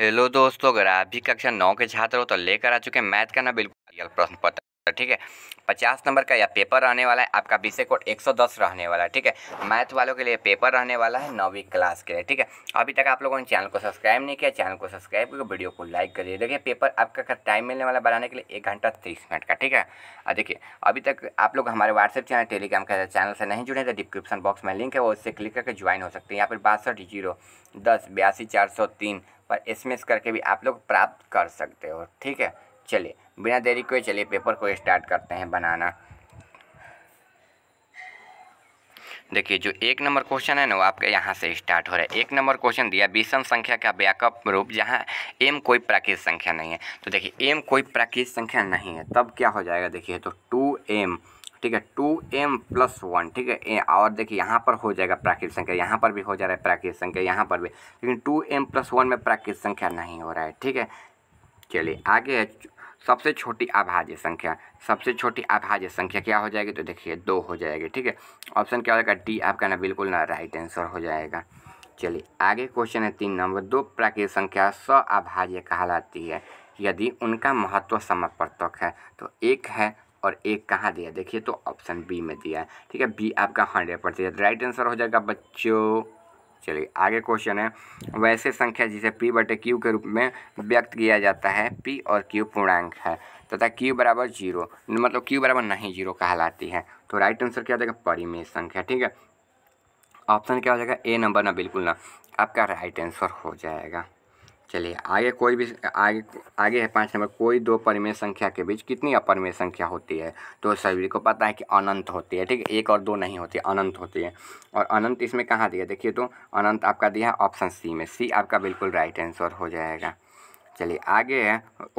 hello दोस्तों अगर आप भी कक्षा नौ के छात्र हो तो लेकर आ चुके मैथ का ना बिल्कुल प्रश्न पत्र ठीक है पचास नंबर का यह पेपर रहने वाला है आपका विषय कोड एक सौ दस रहने वाला है ठीक है मैथ वालों के लिए पेपर रहने वाला है नौवीं क्लास के लिए ठीक है अभी तक आप लोगों ने चैनल को सब्सक्राइब नहीं किया चैनल को सब्सक्राइब करके वीडियो को लाइक करिए देखिए पेपर आपका टाइम मिलने वाला बनाने के लिए एक घंटा तीस मिनट का ठीक है देखिए अभी तक आप लोग हमारे व्हाट्सएप चैनल टेलीग्राम का चैनल से नहीं जुड़े तो डिस्क्रिप्शन बॉक्स में लिंक है वो उससे क्लिक करके ज्वाइन हो सकते हैं या फिर बासठ जीरो दस बयासी चार सौ तीन पर एस करके भी आप लोग प्राप्त कर सकते हो ठीक है चलिए बिना देरी के चलिए पेपर को स्टार्ट करते हैं बनाना देखिए जो एक नंबर क्वेश्चन है ना वो आपके यहाँ से स्टार्ट हो रहा है एक नंबर क्वेश्चन दिया विषम संख्या का बैकअप रूप जहाँ एम कोई प्राकृत संख्या नहीं है तो देखिए एम कोई प्राकृत संख्या नहीं है तब क्या हो जाएगा देखिए तो टू एम ठीक है टू एम प्लस वन ठीक है और देखिए यहाँ पर हो जाएगा प्राकृत संख्या यहाँ पर भी हो जा रहा है प्राकृत संख्या यहाँ पर भी लेकिन टू एम प्लस वन में प्राकृत संख्या नहीं हो रहा है ठीक है चलिए आगे है सबसे छोटी अभाज्य संख्या सबसे छोटी अभाज्य संख्या क्या हो जाएगी तो देखिए दो हो जाएगी ठीक है ऑप्शन क्या हो जाएगा डी आपका ना बिल्कुल ना राइट आंसर हो जाएगा चलिए आगे क्वेश्चन है तीन नंबर दो प्राकृतिक संख्या स अभाज्य कहलाती है यदि उनका महत्व समापर्तक है तो एक है और एक कहाँ दिया देखिए तो ऑप्शन बी में दिया है ठीक है बी आपका हंड्रेड परसेंट राइट आंसर हो जाएगा बच्चों चलिए आगे क्वेश्चन है वैसे संख्या जिसे पी बटे क्यू के रूप में व्यक्त किया जाता है पी और क्यू पूर्णांक है तथा क्यू बराबर जीरो मतलब क्यू बराबर नहीं जीरो कहलाती है तो राइट आंसर क्या हो जाएगा परिमेय संख्या ठीक है ऑप्शन क्या हो जाएगा ए नंबर ना बिल्कुल ना आपका राइट आंसर हो जाएगा चलिए आगे कोई भी आगे आगे है पाँच नंबर कोई दो परिमेय संख्या के बीच कितनी अपरिमेय संख्या होती है तो सभी को पता है कि अनंत होती है ठीक है एक और दो नहीं होती अनंत होती है और अनंत इसमें कहाँ दिया देखिए तो अनंत आपका दिया है ऑप्शन सी में सी आपका बिल्कुल राइट आंसर हो जाएगा चलिए आगे है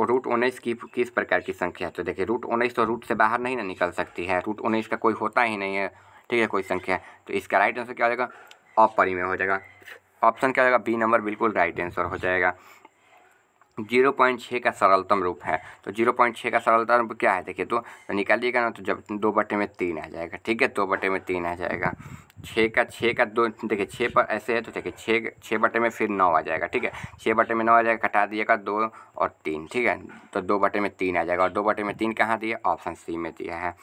रूट उन्नीस की किस प्रकार की संख्या है तो देखिए रूट उन्नीस तो रूट से बाहर नहीं ना निकल सकती है रूट उन्नीस का कोई होता ही नहीं है ठीक है कोई संख्या तो इसका राइट आंसर क्या हो जाएगा अपरिमेय हो जाएगा ऑप्शन क्या होगा बी नंबर बिल्कुल राइट आंसर हो जाएगा जीरो पॉइंट छः का सरलतम रूप है तो जीरो पॉइंट छः का सरलतम रूप क्या है देखिए तो, तो निकालिएगा ना तो जब दो बटे में तीन आ जाएगा ठीक है दो बटे में तीन आ जाएगा छः का छः का दो देखिए छः पर ऐसे है तो देखिए छः छः बटे में फिर नौ आ जाएगा ठीक है छः बटे में नौ आ जाएगा कटा दिएगा दो और तीन ठीक है तो दो बटे में तीन आ जाएगा और दो बटे में तीन कहाँ दिए ऑप्शन सी में दिया है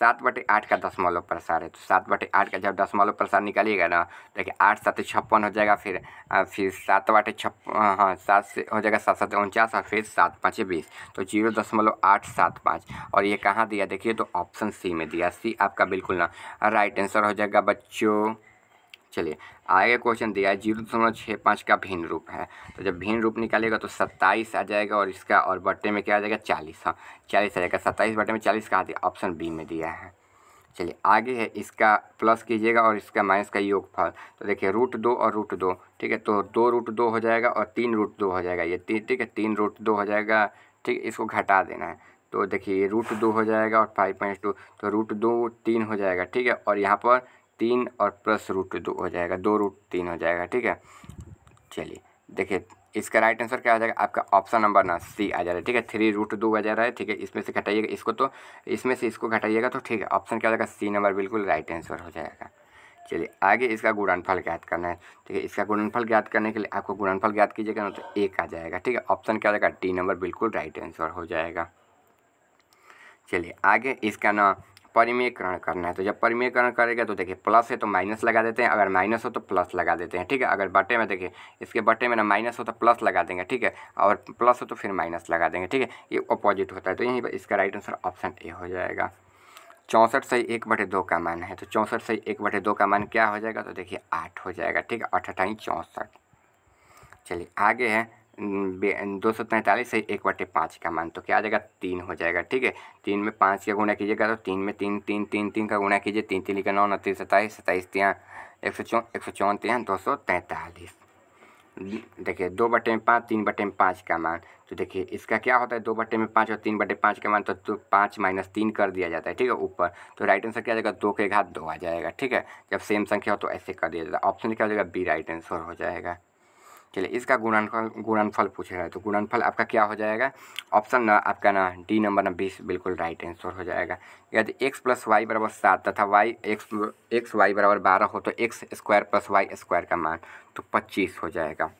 सात बटे आठ का दसमलव प्रसार है तो सात बटे आठ का जब दसमलव प्रसार निकालिएगा ना देखिए आठ सात छप्पन हो जाएगा फिर फिर सात बटे छप्पन हाँ सात से हो जाएगा सात सात उनचास और फिर सात पाँच बीस तो जीरो दशमलव आठ सात पाँच और ये कहाँ दिया देखिए तो ऑप्शन सी में दिया सी आपका बिल्कुल ना राइट आंसर हो जाएगा बच्चों चलिए आगे क्वेश्चन दिया है जीरो दशमलव छः पाँच का भिन्न रूप है तो जब भिन्न रूप निकालेगा तो सत्ताईस आ जाएगा और इसका और बट्टे में क्या आ जाएगा चालीस हाँ चालीस आ जाएगा सत्ताईस बट्टे में चालीस कहाँ दिया ऑप्शन बी में दिया है चलिए आगे है इसका प्लस कीजिएगा और इसका माइनस का योगफल तो देखिए रूट दो और रूट दो ठीक है तो दो रूट दो हो जाएगा और तीन रूट दो हो जाएगा ये तीन ठीक है तीन रूट दो हो जाएगा ठीक है इसको घटा देना है तो देखिए ये रूट दो हो जाएगा और फाइव पॉइंट टू तो रूट दो तीन हो जाएगा ठीक है और यहाँ पर तीन और प्लस रूट दो हो जाएगा दो रूट तीन हो जाएगा ठीक है चलिए देखिए इसका राइट आंसर क्या हो जाएगा आपका ऑप्शन नंबर ना सी आ जा रहा है ठीक है थ्री रूट दो आ जा रहा है ठीक है इसमें से घटाइएगा इसको तो इसमें से इसको घटाइएगा तो ठीक है ऑप्शन क्या हो जाएगा सी नंबर बिल्कुल राइट आंसर हो जाएगा चलिए आगे इसका गुणनफल ज्ञात करना है ठीक है इसका गुणनफल ज्ञात करने के लिए आपको गुणनफल ज्ञात कीजिएगा ना तो एक आ जाएगा ठीक है ऑप्शन क्या हो जाएगा डी नंबर बिल्कुल राइट आंसर हो जाएगा चलिए आगे इसका ना परिमेयकरण करना है तो जब परिमेयकरण करेगा तो देखिए प्लस है तो माइनस लगा देते हैं अगर माइनस हो तो प्लस लगा देते हैं ठीक है अगर बटे में देखिए इसके बटे में ना माइनस हो तो प्लस लगा देंगे ठीक है और प्लस हो तो फिर माइनस लगा देंगे ठीक है ये अपोजिट होता है तो यहीं पर इसका राइट आंसर ऑप्शन ए हो जाएगा चौंसठ सही एक बटे दो का मान है तो चौंसठ सही एक बटे दो का मान क्या हो जाएगा तो देखिए आठ हो जाएगा ठीक है अठाई चौंसठ चलिए आगे है दो सौ तैंतालीस से एक बटे पाँच का मान तो क्या आ जाएगा तीन हो जाएगा ठीक है तीन में पाँच का गुणा कीजिएगा तो तीन में तीन तीन तीन तीन का गुणा कीजिए तीन तीन का नौ उनतीस सत्ताईस सत्ताईस तिया एक सौ चौ एक सौ चौवन दो सौ तैंतालीस देखिए दो बटे में पाँच तीन बटे में पाँच का मान तो देखिए इसका क्या होता है दो बटे में पाँच और तीन बटे पाँच का मान तो, तो पाँच माइनस तीन कर दिया जाता है ठीक है ऊपर तो राइट आंसर क्या आ जाएगा दो के घात दो आ जाएगा ठीक है जब सेम संख्या हो तो ऐसे कर दिया जाता है ऑप्शन क्या हो जाएगा बी राइट आंसर हो जाएगा चलिए इसका गुणनफल गुणनफल पूछेगा तो गुणनफल आपका क्या हो जाएगा ऑप्शन ना आपका ना डी नंबर ना बीस बिल्कुल राइट आंसर हो जाएगा यदि एक्स प्लस वाई बराबर सात तथा वाई एक्स एक्स वाई बराबर बारह हो तो X square plus Y square का मान तो पच्चीस हो जाएगा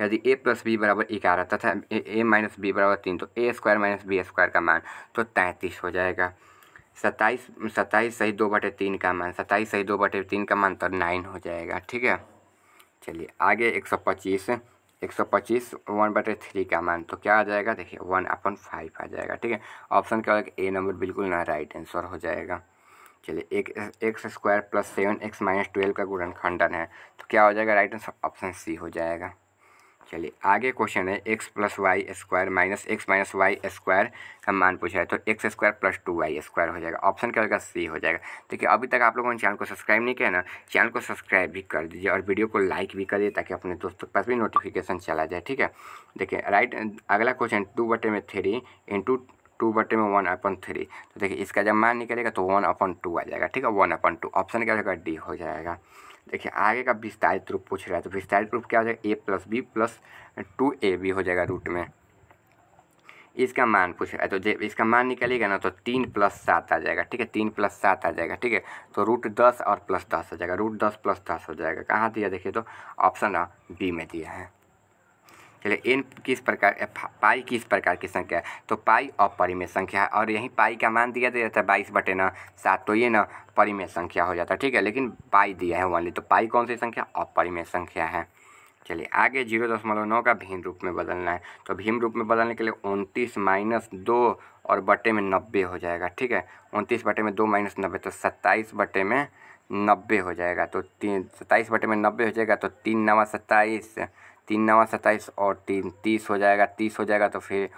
यदि ए प्लस बी बराबर ग्यारह तथा ए माइनस बी बराबर तीन तो A square minus B square का मान तो तैंतीस हो जाएगा सत्ताईस सत्ताईस सही दो बटे तीन का मान सत्ताईस सही दो बटे तीन का मान तो नाइन हो जाएगा ठीक है चलिए आगे एक सौ पच्चीस एक सौ पच्चीस वन बटे थ्री का मान तो क्या आ जाएगा देखिए वन अपन फाइव आ जाएगा ठीक है ऑप्शन क्या होगा ए नंबर बिल्कुल ना राइट आंसर हो जाएगा चलिए एक X square plus seven X minus twelve का गुणनखंडन है तो क्या हो जाएगा राइट आंसर ऑप्शन सी हो जाएगा चलिए आगे क्वेश्चन है X plus Y square minus X minus Y square का मान पूछा है तो X square plus two Y square हो जाएगा ऑप्शन क्या होगा सी हो जाएगा देखिए अभी तक आप लोगों ने चैनल को सब्सक्राइब नहीं किया ना चैनल को सब्सक्राइब भी कर दीजिए और वीडियो को लाइक भी करिए ताकि अपने दोस्तों के पास भी नोटिफिकेशन चला जाए ठीक है देखिए राइट अगला क्वेश्चन टू बटे में थ्री इंटू टू बटे में वन अपन थ्री तो देखिए इसका जब मान निकलेगा तो वन अपन टू आ जाएगा ठीक है वन अपन टू ऑप्शन क्या हो जाएगा डी हो जाएगा देखिए आगे का विस्तारित रूप पूछ रहा है तो विस्तारित रूप क्या हो जाएगा A plus B plus two A B हो जाएगा रूट में इसका मान पूछ रहा है तो जब इसका मान निकलेगा ना तो तीन प्लस सात आ जाएगा ठीक है तीन प्लस सात आ जाएगा ठीक है तो रूट दस और प्लस दस हो जाएगा रूट दस प्लस दस हो जाएगा कहाँ दिया देखिए तो ऑप्शन बी में दिया है चलिए एन किस प्रकार पाई किस प्रकार की संख्या है तो पाई अपरिमेय संख्या है और यहीं पाई का मान दिया जाता तो है बाईस बटे ना सात तो ये ना परिमेय संख्या हो जाता है ठीक है लेकिन पाई दिया है ओनली तो पाई कौन सी संख्या अपरिमेय संख्या है चलिए आगे जीरो दशमलव नौ का भीम रूप में बदलना है तो भीम रूप में बदलने के लिए उनतीस माइनस दो और बटे में नब्बे हो जाएगा ठीक है उनतीस बटे में दो माइनस नब्बे तो सत्ताईस बटे में नब्बे हो जाएगा तो तीन सत्ताईस बटे में नब्बे हो जाएगा तो तीन नवा सत्ताईस तीन नवा सत्ताईस और तीन तीस हो जाएगा तीस हो जाएगा तो फिर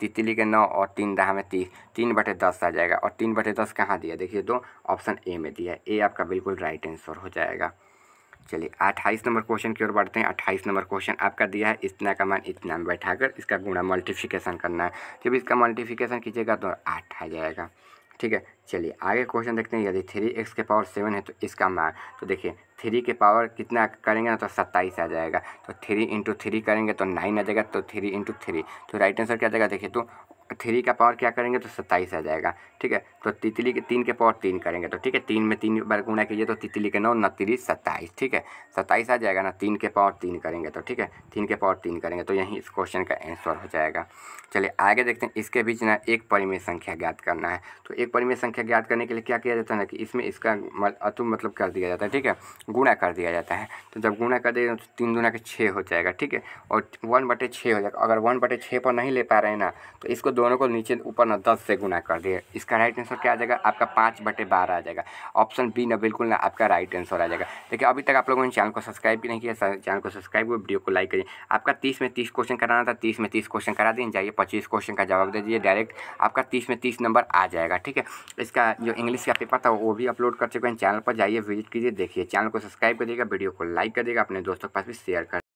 तितली के नौ और तीन दहा में तीस तीन बटे दस आ जाएगा और तीन बटे दस कहाँ दिया देखिए दो ऑप्शन ए में दिया ए आपका बिल्कुल राइट आंसर हो जाएगा चलिए अट्ठाईस नंबर क्वेश्चन की ओर बढ़ते हैं अट्ठाईस नंबर क्वेश्चन आपका दिया है इतना का मान इतना में कर इसका गुणा मल्टीफिकेशन करना है जब इसका मल्टीफिकेशन कीजिएगा तो आठ आ जाएगा ठीक है चलिए आगे क्वेश्चन देखते हैं यदि थ्री एक्स के पावर सेवन है तो इसका मान तो देखिए थ्री के पावर कितना करेंगे ना तो सत्ताईस आ जाएगा तो थ्री इंटू थ्री करेंगे तो नाइन आ जाएगा तो थ्री इंटू थ्री तो राइट आंसर क्या आ जाएगा देखिए तो थ्री का पावर क्या करेंगे तो सत्ताईस आ जाएगा ठीक है तो तितली के तीन के पावर तीन करेंगे तो ठीक है तीन में तीन बार गुणा कीजिए तो तितली के नौ नतीरी सत्ताईस ठीक है सत्ताईस आ जाएगा ना तीन के पावर तीन करेंगे तो ठीक है तीन के पावर तीन करेंगे तो यहीं इस क्वेश्चन का आंसर हो जाएगा चलिए आगे देखते हैं इसके बीच ना एक परिमेय संख्या ज्ञात करना है तो एक परिमेय संख्या ज्ञात करने के लिए क्या किया जाता है ना कि इसमें इसका अतु मतलब कर दिया जाता है ठीक है गुणा कर दिया जाता है तो जब गुणा कर दिया तो तीन गुना के छः हो जाएगा ठीक है और वन बटे छः हो जाएगा अगर वन बटे छः पर नहीं ले पा रहे हैं ना तो इसको दोनों को नीचे ऊपर ना दस से गुना कर दिए इसका राइट आंसर क्या आ जाएगा आपका पाँच बटे बारह आ जाएगा ऑप्शन बी ना बिल्कुल ना आपका राइट आंसर आ जाएगा देखिए अभी तक आप लोगों ने चैनल को सब्सक्राइब भी नहीं किया चैनल को सब्सक्राइब हुए वीडियो को लाइक करिए आपका तीस में तीस क्वेश्चन कराना था तीस में तीस क्वेश्चन करा दिए जाइए पच्चीस क्वेश्चन का जवाब दे दीजिए डायरेक्ट आपका तीस में तीस नंबर आ जाएगा ठीक है इसका जो इंग्लिश का पेपर था वो भी अपलोड कर चुके हैं चैनल पर जाइए विजिट कीजिए देखिए चैनल को सब्सक्राइब करिएगा वीडियो को लाइक कर देगा अपने दोस्तों के पास भी शेयर कर